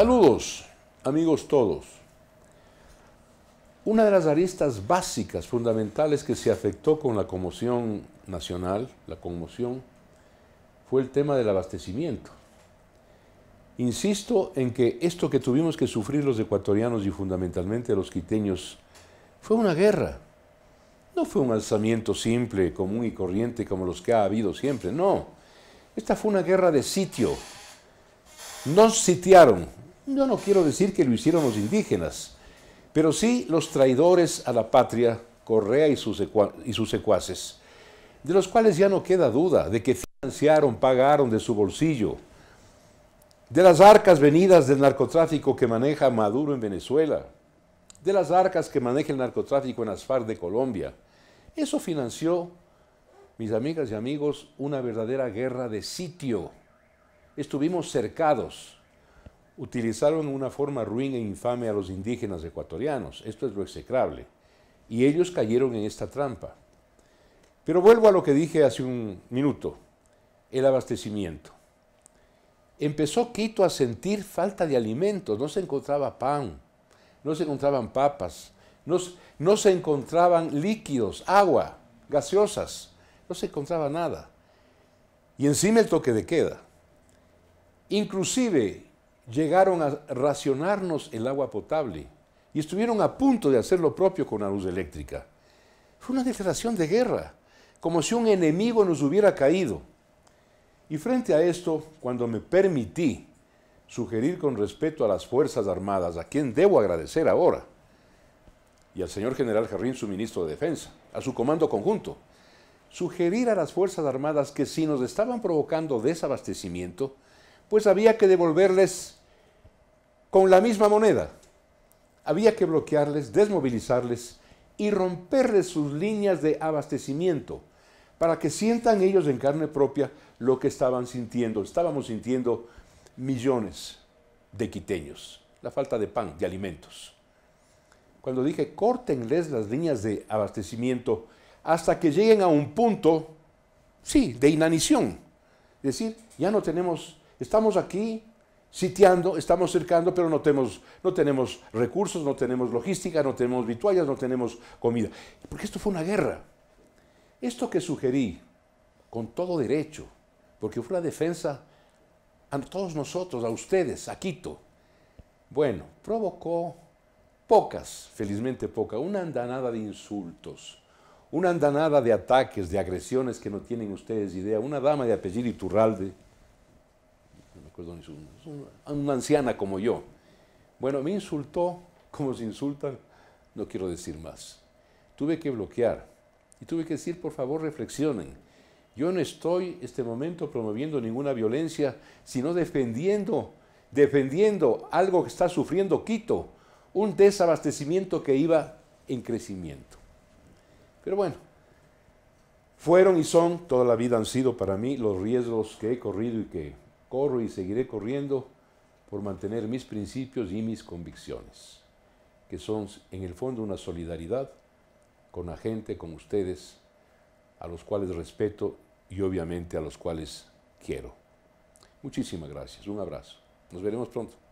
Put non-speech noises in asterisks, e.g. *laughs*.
Saludos, amigos todos. Una de las aristas básicas, fundamentales que se afectó con la conmoción nacional, la conmoción, fue el tema del abastecimiento. Insisto en que esto que tuvimos que sufrir los ecuatorianos y fundamentalmente los quiteños fue una guerra. No fue un alzamiento simple, común y corriente como los que ha habido siempre, no. Esta fue una guerra de sitio. Nos sitiaron, yo no quiero decir que lo hicieron los indígenas, pero sí los traidores a la patria, Correa y sus, secuaces, de los cuales ya no queda duda de que financiaron, pagaron de su bolsillo, de las arcas venidas del narcotráfico que maneja Maduro en Venezuela, de las arcas que maneja el narcotráfico en Asfar de Colombia. Eso financió, mis amigas y amigos, una verdadera guerra de sitio. Estuvimos cercados utilizaron una forma ruin e infame a los indígenas ecuatorianos. Esto es lo execrable. Y ellos cayeron en esta trampa. Pero vuelvo a lo que dije hace un minuto, el abastecimiento. Empezó Quito a sentir falta de alimentos, no se encontraba pan, no se encontraban papas, no, no se encontraban líquidos, agua, gaseosas, no se encontraba nada. Y encima el toque de queda. Inclusive llegaron a racionarnos el agua potable y estuvieron a punto de hacer lo propio con la luz eléctrica. Fue una declaración de guerra, como si un enemigo nos hubiera caído. Y frente a esto, cuando me permití sugerir con respeto a las Fuerzas Armadas, a quien debo agradecer ahora, y al señor general Jarrín, su ministro de Defensa, a su comando conjunto, sugerir a las Fuerzas Armadas que si nos estaban provocando desabastecimiento, pues había que devolverles con la misma moneda. Había que bloquearles, desmovilizarles y romperles sus líneas de abastecimiento para que sientan ellos en carne propia lo que estaban sintiendo. Estábamos sintiendo millones de quiteños, la falta de pan, de alimentos. Cuando dije, córtenles las líneas de abastecimiento hasta que lleguen a un punto, sí, de inanición. Es decir, ya no tenemos, estamos aquí sitiando, estamos cercando, pero no tenemos, no tenemos recursos, no tenemos logística, no tenemos vituallas, no tenemos comida. Porque esto fue una guerra. Esto que sugerí, con todo derecho, porque fue una defensa a todos nosotros, a ustedes, a Quito, bueno, provocó pocas, felizmente pocas, una andanada de insultos, una andanada de ataques, de agresiones que no tienen ustedes idea. Una dama de apellido Iturralde, perdón, es una anciana como yo. Bueno, me insultó *laughs* como se insultan, no quiero decir más. Tuve que bloquear y tuve que decir, por favor, reflexionen. Yo no estoy este momento promoviendo ninguna violencia, sino defendiendo, defendiendo algo que está sufriendo Quito, un desabastecimiento que iba en crecimiento. Pero bueno, fueron y son, toda la vida han sido para mí los riesgos que he corrido y que corro y seguiré corriendo por mantener mis principios y mis convicciones, que son en el fondo una solidaridad con la gente, con ustedes, a los cuales respeto y obviamente a los cuales quiero. Muchísimas gracias, un abrazo. Nos veremos pronto.